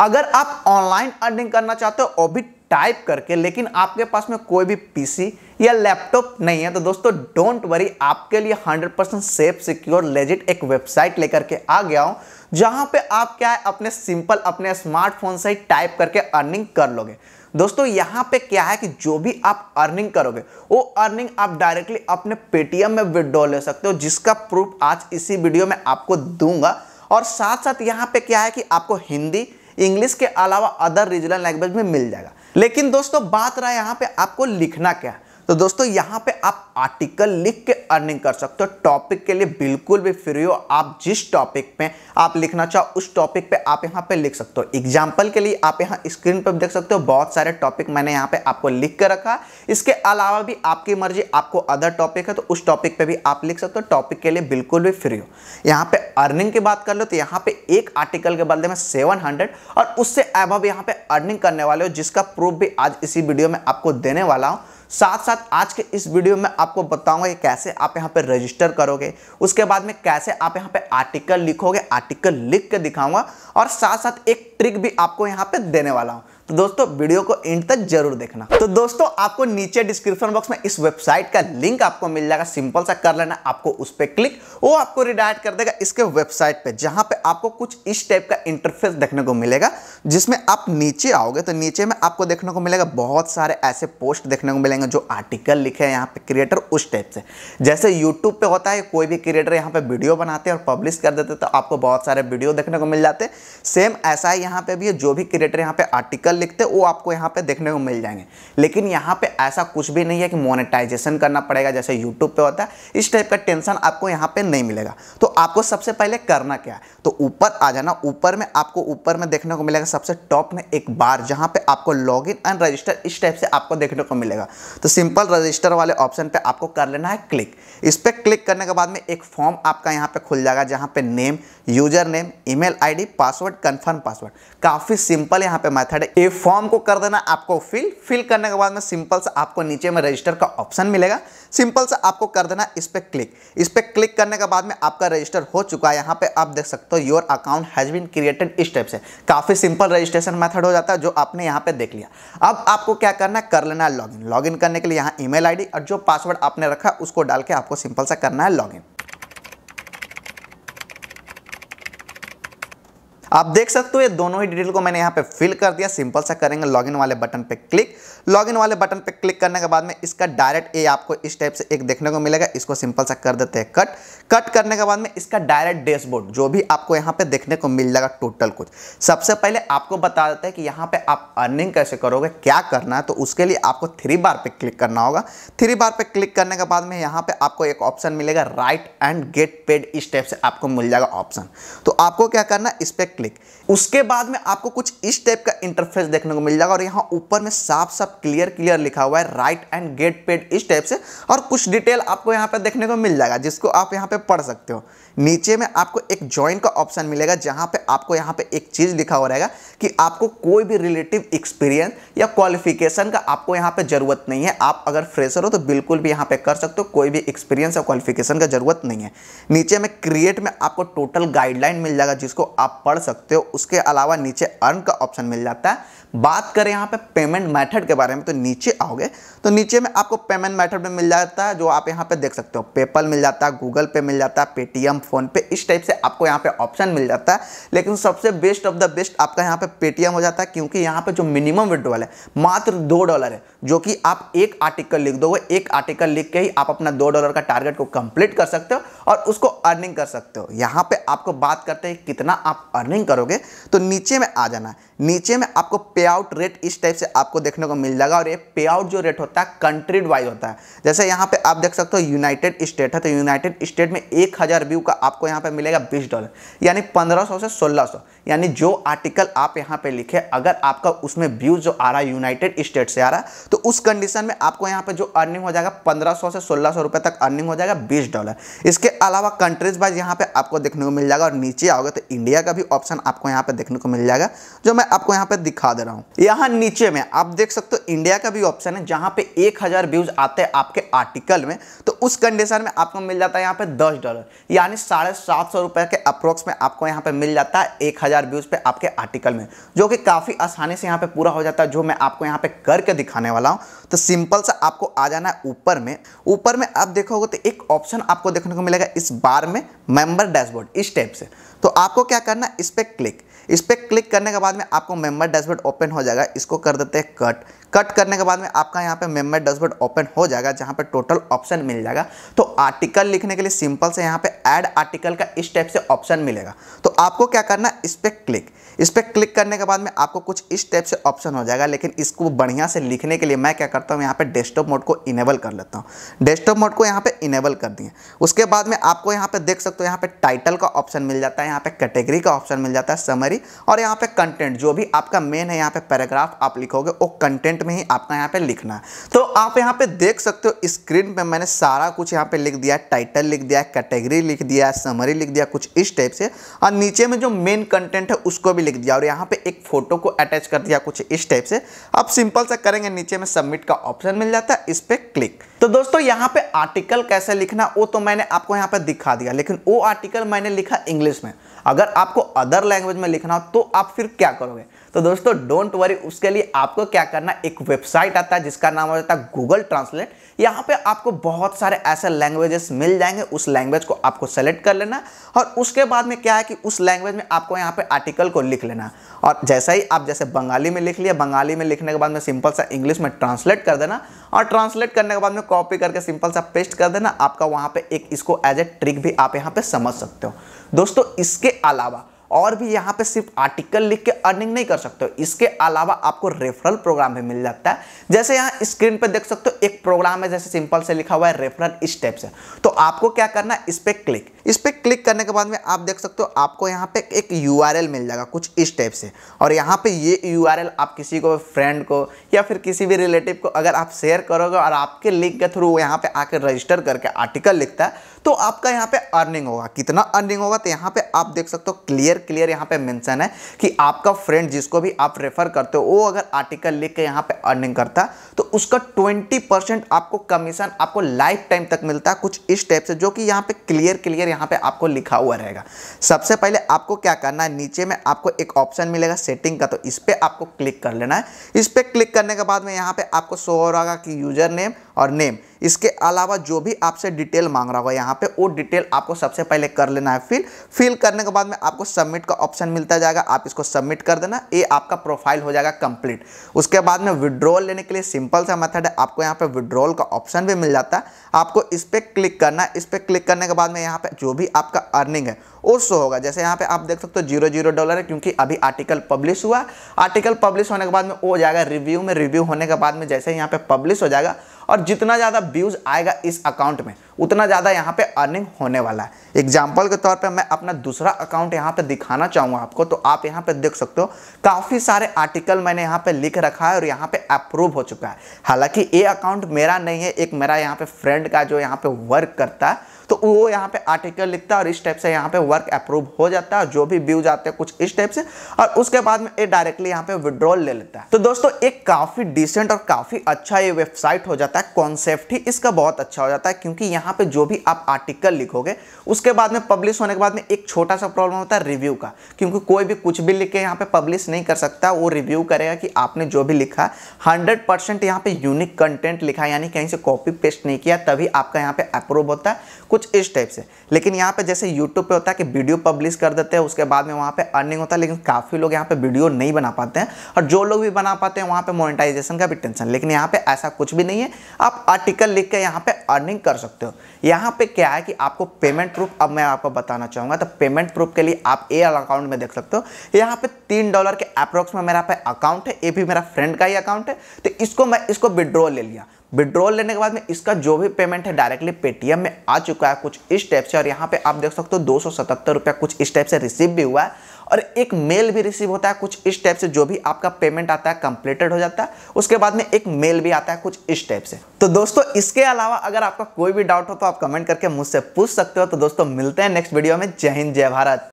अगर आप online earning करना चाहते हो वो भी टाइप करके लेकिन आपके पास में कोई भी पीसी या लैपटॉप नहीं है तो दोस्तों डोंट वरी आपके लिए 100% परसेंट सेफ सिक्योर लेजिट एक वेबसाइट लेकर के आ गया हूँ जहाँ पे आप क्या है अपने सिंपल अपने स्मार्टफोन से ही टाइप करके अर्निंग कर लोगे दोस्तों यहाँ पे क्या है कि जो भी आप अर्निंग करोगे वो अर्निंग आप डायरेक्टली अपने पेटीएम में विड्रॉ ले सकते हो जिसका प्रूफ आज इसी वीडियो में आपको दूंगा और साथ साथ यहाँ पे क्या है कि आपको हिंदी इंग्लिश के अलावा अदर रीजनल लैंग्वेज में मिल जाएगा लेकिन दोस्तों बात रहा है यहाँ पे आपको लिखना क्या तो दोस्तों यहाँ पे आप आर्टिकल लिख के अर्निंग कर सकते हो टॉपिक के लिए बिल्कुल भी फ्री हो आप जिस टॉपिक पे आप लिखना चाहो उस टॉपिक पे आप यहाँ पे लिख सकते हो एग्जाम्पल के लिए आप यहाँ स्क्रीन पर देख सकते हो बहुत सारे टॉपिक मैंने यहाँ पे आपको लिख के रखा इसके अलावा भी आपकी मर्जी आपको अदर टॉपिक है तो उस टॉपिक पर भी आप लिख सकते हो टॉपिक के लिए बिल्कुल भी फ्री हो यहाँ पे अर्निंग की बात कर लो तो यहाँ पे एक आर्टिकल के बदले में सेवन और उससे अब यहाँ पे अर्निंग करने वाले हो जिसका प्रूफ भी आज इसी वीडियो में आपको देने वाला हूँ साथ साथ आज के इस वीडियो में आपको बताऊंगा कि कैसे आप यहाँ पे रजिस्टर करोगे उसके बाद में कैसे आप यहाँ पे आर्टिकल लिखोगे आर्टिकल लिख के दिखाऊंगा और साथ साथ एक ट्रिक भी आपको यहाँ पे देने वाला हूँ तो दोस्तों वीडियो को एंड तक जरूर देखना तो दोस्तों आपको नीचे डिस्क्रिप्शन बॉक्स में इस वेबसाइट का लिंक आपको मिल जाएगा सिंपल सा कर लेना आपको उस पर क्लिक वो आपको रिडायरेक्ट कर देगा इसके वेबसाइट पे जहां पे आपको कुछ इस टाइप का इंटरफेस देखने को मिलेगा जिसमें आप नीचे आओगे तो नीचे में आपको देखने को मिलेगा बहुत सारे ऐसे पोस्ट देखने को मिलेंगे जो आर्टिकल लिखे हैं यहाँ पे क्रिएटर उस टाइप से जैसे यूट्यूब पे होता है कोई भी क्रिएटर यहाँ पे वीडियो बनाते हैं और पब्लिश कर देते तो आपको बहुत सारे वीडियो देखने को मिल जाते सेम ऐसा है यहाँ पे भी है जो भी क्रिएटर यहाँ पे आर्टिकल लिखते वो आपको यहाँ पे देखने को मिल जाएंगे लेकिन यहाँ पे ऐसा कुछ भी नहीं है कि मोनेटाइजेशन करना पड़ेगा जैसे यूट्यूब पे होता है इस टाइप का टेंशन आपको यहाँ पे नहीं मिलेगा तो आपको सबसे पहले करना क्या है तो ऊपर आ जाना ऊपर में आपको ऊपर में देखने को मिलेगा सबसे टॉप में एक बार जहाँ पर आपको लॉग इन एंड रजिस्टर इस टाइप से आपको देखने को मिलेगा तो सिंपल रजिस्टर वाले ऑप्शन पर आपको कर लेना है क्लिक इस पर क्लिक करने के बाद में एक फॉर्म आपका यहाँ पर खुल जाएगा जहाँ पर name user name email ID password confirm password काफ़ी सिंपल यहां पे मेथड है ये फॉर्म को कर देना आपको फिल फिल करने के बाद में सिंपल से आपको नीचे में रजिस्टर का ऑप्शन मिलेगा सिंपल से आपको कर देना इस पर क्लिक इस पर क्लिक करने के बाद में आपका रजिस्टर हो चुका है यहाँ पे आप देख सकते हो your account has been created इस टाइप से काफ़ी सिंपल रजिस्ट्रेशन मेथड हो जाता है जो आपने यहाँ पे देख लिया अब आपको क्या करना है कर लेना है लॉग इन करने के लिए यहाँ ई मेल और जो पासवर्ड आपने रखा उसको डाल के आपको सिंपल सा करना है लॉग आप देख सकते हो ये दोनों ही डिटेल को मैंने यहाँ पे फिल कर दिया सिंपल सा करेंगे लॉगिन वाले बटन पे क्लिक लॉगिन वाले बटन पे क्लिक करने के बाद में इसका डायरेक्ट ए आपको इस टाइप से एक देखने को मिलेगा इसको सिंपल सा कर देते हैं कट कट करने के बाद में इसका डायरेक्ट डैशबोर्ड जो भी आपको यहाँ पे देखने को मिल जाएगा टोटल कुछ सबसे पहले आपको बता देते हैं कि यहाँ पे आप अर्निंग कैसे करोगे क्या करना है तो उसके लिए आपको थ्री बार पे क्लिक करना होगा थ्री बार पे क्लिक करने के बाद में यहाँ पे आपको एक ऑप्शन मिलेगा राइट एंड गेट पेड इस टाइप से आपको मिल जाएगा ऑप्शन तो आपको क्या करना इस पर क्लिक उसके बाद में आपको कुछ इस टाइप का इंटरफेस देखने को मिल जाएगा और यहाँ ऊपर में साफ साफ क्लियर क्लियर लिखा हुआ है राइट एंड गेट पेड इस टाइप से और कुछ डिटेल आपको यहाँ पे देखने को मिल जाएगा जिसको आप यहाँ पे पढ़ सकते हो नीचे में आपको एक ज्वाइन का ऑप्शन मिलेगा जहाँ पे आपको यहाँ पे एक चीज़ लिखा हो रहेगा कि आपको कोई भी रिलेटिव एक्सपीरियंस या क्वालिफिकेशन का आपको यहाँ पे ज़रूरत नहीं है आप अगर फ्रेशर हो तो बिल्कुल भी यहाँ पे कर सकते हो कोई भी एक्सपीरियंस या क्वालिफिकेशन का ज़रूरत नहीं है नीचे में क्रिएट में आपको टोटल गाइडलाइन मिल जाएगा जिसको आप पढ़ सकते हो उसके अलावा नीचे अर्न का ऑप्शन मिल जाता है बात करें यहाँ पे पेमेंट मेथड के बारे में तो नीचे आओगे तो नीचे में आपको पेमेंट मैथड में मिल जाता है जो आप यहाँ पे देख सकते हो पेपल मिल जाता है गूगल पे मिल जाता है पेटीएम फ़ोनपे इस टाइप से आपको यहाँ पे ऑप्शन मिल जाता है लेकिन सबसे बेस्ट ऑफ द बेस्ट आपका यहाँ पे पेटीएम हो जाता है क्योंकि यहाँ पे जो मिनिमम विड्रॉल है मात्र दो डॉलर है जो कि आप एक आर्टिकल लिख दोगे एक आर्टिकल लिख के ही आप अपना दो डॉलर का टारगेट को कंप्लीट कर सकते हो और उसको अर्निंग कर सकते हो यहाँ पर आपको बात करते हैं कितना आप अर्निंग करोगे तो नीचे में आ जाना है नीचे में आपको पे आउट रेट इस टाइप से आपको देखने को मिल जाएगा और ये पे आउट जो रेट होता है कंट्री वाइज होता है जैसे यहाँ पे आप देख सकते हो यूनाइटेड स्टेट है तो यूनाइटेड स्टेट में एक हज़ार व्यू का आपको यहाँ पे मिलेगा बीस डॉलर यानी पंद्रह सौ से सोलह सौ यानी जो आर्टिकल आप यहाँ पे लिखे अगर आपका उसमें व्यू जो आ रहा है यूनाइटेड स्टेट से आ रहा है तो उस कंडीशन में आपको यहाँ पर जो अर्निंग हो जाएगा पंद्रह सौ से सोलह सौ तक अर्निंग हो जाएगा बीस डॉलर इसके अलावा कंट्रीज वाइज यहाँ पे आपको देखने को मिल जाएगा और नीचे आओगे तो इंडिया का भी ऑप्शन आपको यहाँ पे देखने को मिल जाएगा जो मैं आपको यहाँ पे दिखा दे रहा हूँ यहाँ नीचे में आप देख सकते हो इंडिया का भी ऑप्शन है जहाँ पे एक हजार व्यूज आते हैं आपके आर्टिकल में तो उस कंडीशन में आपको मिल जाता है यहाँ पे दस डॉलर यानी साढ़े सात सौ रुपये के अप्रोक्स में आपको यहाँ पे मिल जाता है एक हज़ार व्यूज़ पे आपके आर्टिकल में जो कि काफ़ी आसानी से यहाँ पे पूरा हो जाता है जो मैं आपको यहाँ पे करके दिखाने वाला हूँ तो सिंपल सा आपको आ जाना है ऊपर में ऊपर में आप देखोगे तो एक ऑप्शन आपको देखने को मिलेगा इस बार में मेम्बर डैशबोर्ड इस टाइप से तो आपको क्या करना है इस पर क्लिक इस पर क्लिक करने के बाद में आपको मेम्बर डैशबोर्ड ओपन हो जाएगा इसको कर देते हैं कट कट करने के बाद में आपका यहाँ पे मेम्बर डैशबोर्ड ओपन हो जाएगा जहाँ पे टोटल ऑप्शन मिल जाएगा तो आर्टिकल लिखने के लिए सिंपल से यहाँ पे ऐड आर्टिकल का इस टाइप से ऑप्शन मिलेगा तो आपको क्या करना इस पर क्लिक इस पर क्लिक करने के बाद में आपको कुछ इस टाइप से ऑप्शन हो जाएगा लेकिन इसको बढ़िया से लिखने के लिए मैं क्या करता हूँ यहाँ पे डेस्कटॉप मोड को इनेबल कर लेता हूँ डेस्कटॉप मोड को यहाँ पर इनेबल कर दिए उसके बाद में आपको यहाँ पे देख सकते हो यहाँ पे टाइटल का ऑप्शन मिल जाता है यहाँ पे कैटेगरी का ऑप्शन मिल जाता है समरी और यहाँ पर कंटेंट जो भी आपका मेन है यहाँ पे पैराग्राफ आप लिखोगे वो कंटेंट कमेंट में ही आपका यहाँ पे लिखना तो आप यहाँ पे देख सकते हो स्क्रीन पे मैंने सारा कुछ यहाँ पे लिख दिया है टाइटल लिख दिया है कैटेगरी लिख दिया है समरी लिख दिया कुछ इस टाइप से और नीचे में जो मेन कंटेंट है उसको भी लिख दिया और यहाँ पे एक फोटो को अटैच कर दिया कुछ इस टाइप से आप सिंपल सा करेंगे नीचे में सबमिट का ऑप्शन मिल जाता है इस पर क्लिक तो दोस्तों यहाँ पे आर्टिकल कैसे लिखना वो तो मैंने आपको यहाँ पे दिखा दिया लेकिन वो आर्टिकल मैंने लिखा इंग्लिश में अगर आपको अदर लैंग्वेज में लिखना हो तो आप फिर क्या करोगे तो दोस्तों डोंट वरी उसके लिए आपको क्या करना एक वेबसाइट आता है जिसका नाम हो जाता गूगल ट्रांसलेट यहाँ पे आपको बहुत सारे ऐसे लैंग्वेजेस मिल जाएंगे उस लैंग्वेज को आपको सेलेक्ट कर लेना और उसके बाद में क्या है कि उस लैंग्वेज में आपको यहाँ पे आर्टिकल को लिख लेना और जैसा ही आप जैसे बंगाली में लिख लिया बंगाली में लिखने के बाद में सिंपल सा इंग्लिश में ट्रांसलेट कर देना और ट्रांसलेट करने के बाद में कॉपी करके सिंपल सा पेस्ट कर देना आपका वहाँ पर एक इसको एज ए ट्रिक भी आप यहाँ पर समझ सकते हो दोस्तों इसके अलावा और भी यहाँ पे सिर्फ आर्टिकल लिख के अर्निंग नहीं कर सकते हो इसके अलावा आपको रेफरल प्रोग्राम भी मिल जाता है जैसे यहाँ स्क्रीन पे देख सकते हो एक प्रोग्राम है जैसे सिंपल से लिखा हुआ है रेफरल स्टेप्स तो आपको क्या करना है इस पर क्लिक इस पर क्लिक करने के बाद में आप देख सकते हो आपको यहाँ पे एक यू मिल जाएगा कुछ इस टाइप से और यहाँ पे ये यू आप किसी को फ्रेंड को या फिर किसी भी रिलेटिव को अगर आप शेयर करोगे और आपके लिंक के थ्रू यहाँ पे आकर रजिस्टर करके आर्टिकल लिखता है तो आपका यहाँ पे अर्निंग होगा कितना अर्निंग होगा तो यहाँ पे आप देख सकते हो क्लियर क्लियर यहाँ पे मेंशन है कि आपका फ्रेंड जिसको भी आप रेफर करते हो वो अगर आर्टिकल लिख के यहाँ पे अर्निंग करता उसका 20 परसेंट आपको कमीशन आपको लाइफ टाइम तक मिलता है कुछ इस टाइप से जो कि यहाँ पे क्लियर क्लियर यहाँ पे आपको लिखा हुआ रहेगा सबसे पहले आपको क्या करना है नीचे में आपको एक ऑप्शन मिलेगा सेटिंग का तो इस पर आपको क्लिक कर लेना है इस पर क्लिक करने के बाद में यहाँ पर आपको शो हो रहा कि यूजर नेम और नेम इसके अलावा जो भी आपसे डिटेल मांग रहा होगा यहाँ पे वो डिटेल आपको सबसे पहले कर लेना है फिल फिल करने के बाद में आपको सबमिट का ऑप्शन मिलता जाएगा आप इसको सबमिट कर देना ये आपका प्रोफाइल हो जाएगा कंप्लीट उसके बाद में विड्रॉल लेने के लिए सिंपल सिंपल सा मेथड है आपको यहाँ पे विड्रॉल का ऑप्शन भी मिल जाता है आपको इस पर क्लिक करना है इस पर क्लिक करने के बाद में यहाँ पे जो भी आपका अर्निंग है वो शो होगा जैसे यहाँ पे आप देख सकते हो जीरो जीरो डॉलर है क्योंकि अभी आर्टिकल पब्लिश हुआ आर्टिकल पब्लिश होने के बाद में वो जाएगा रिव्यू में रिव्यू होने के बाद में जैसे यहाँ पे पब्लिश हो जाएगा और जितना ज़्यादा व्यूज़ आएगा इस अकाउंट में उतना ज़्यादा यहाँ पे अर्निंग होने वाला है एग्जाम्पल के तौर पे मैं अपना दूसरा अकाउंट यहाँ पे दिखाना चाहूँगा आपको तो आप यहाँ पे देख सकते हो काफ़ी सारे आर्टिकल मैंने यहाँ पे लिख रखा है और यहाँ पे अप्रूव हो चुका है हालांकि ये अकाउंट मेरा नहीं है एक मेरा यहाँ पे फ्रेंड का जो यहाँ पे वर्क करता है तो वो यहाँ पे आर्टिकल लिखता है और इस टाइप से यहाँ पे वर्क अप्रूव हो जाता है जो भी व्यूज आते हैं कुछ इस टाइप से और उसके बाद में ये डायरेक्टली यहाँ पे विड्रॉल ले लेता है तो दोस्तों एक काफी डिसेंट और काफी अच्छा ये वेबसाइट हो जाता है कॉन्सेप्ट ही इसका बहुत अच्छा हो जाता है क्योंकि यहाँ पे जो भी आप आर्टिकल लिखोगे उसके बाद में पब्लिश होने के बाद में एक छोटा सा प्रॉब्लम होता है रिव्यू का क्योंकि कोई भी कुछ भी लिख के यहाँ पे पब्लिश नहीं कर सकता वो रिव्यू करेगा कि आपने जो भी लिखा है हंड्रेड परसेंट यहाँ पे यूनिक कंटेंट लिखा यानी कहीं से कॉपी पेस्ट नहीं किया तभी आपका यहाँ पे अप्रूव होता है कुछ कुछ इस टाइप से लेकिन यहाँ पे जैसे YouTube पे होता है कि वीडियो पब्लिश कर देते हैं उसके बाद में वहाँ पे अर्निंग होता है लेकिन काफ़ी लोग यहाँ पे वीडियो नहीं बना पाते हैं और जो लोग भी बना पाते हैं वहाँ पे मोनेटाइजेशन का भी टेंशन लेकिन यहाँ पे ऐसा कुछ भी नहीं है आप आर्टिकल लिख के यहाँ पे अर्निंग कर सकते हो यहाँ पे क्या है कि आपको पेमेंट प्रूफ अब मैं आपको बताना चाहूँगा तो पेमेंट प्रूफ के लिए आप ए अकाउंट में देख सकते हो यहाँ पे तीन डॉलर के अप्रोक्स में मेरा पे अकाउंट है ये भी मेरा फ्रेंड का ही अकाउंट है तो इसको मैं इसको विड्रॉ ले लिया विड्रॉल लेने के बाद में इसका जो भी पेमेंट है डायरेक्टली पेटीएम में आ चुका है कुछ इस टाइप से और यहाँ पे आप देख सकते हो दो रुपया कुछ इस टाइप से रिसीव भी हुआ है और एक मेल भी रिसीव होता है कुछ इस टाइप से जो भी आपका पेमेंट आता है कंप्लीटेड हो जाता है उसके बाद में एक मेल भी आता है कुछ इस टाइप से तो दोस्तों इसके अलावा अगर आपका कोई भी डाउट हो तो आप कमेंट करके मुझसे पूछ सकते हो तो दोस्तों मिलते हैं नेक्स्ट वीडियो में जय हिंद जय भारत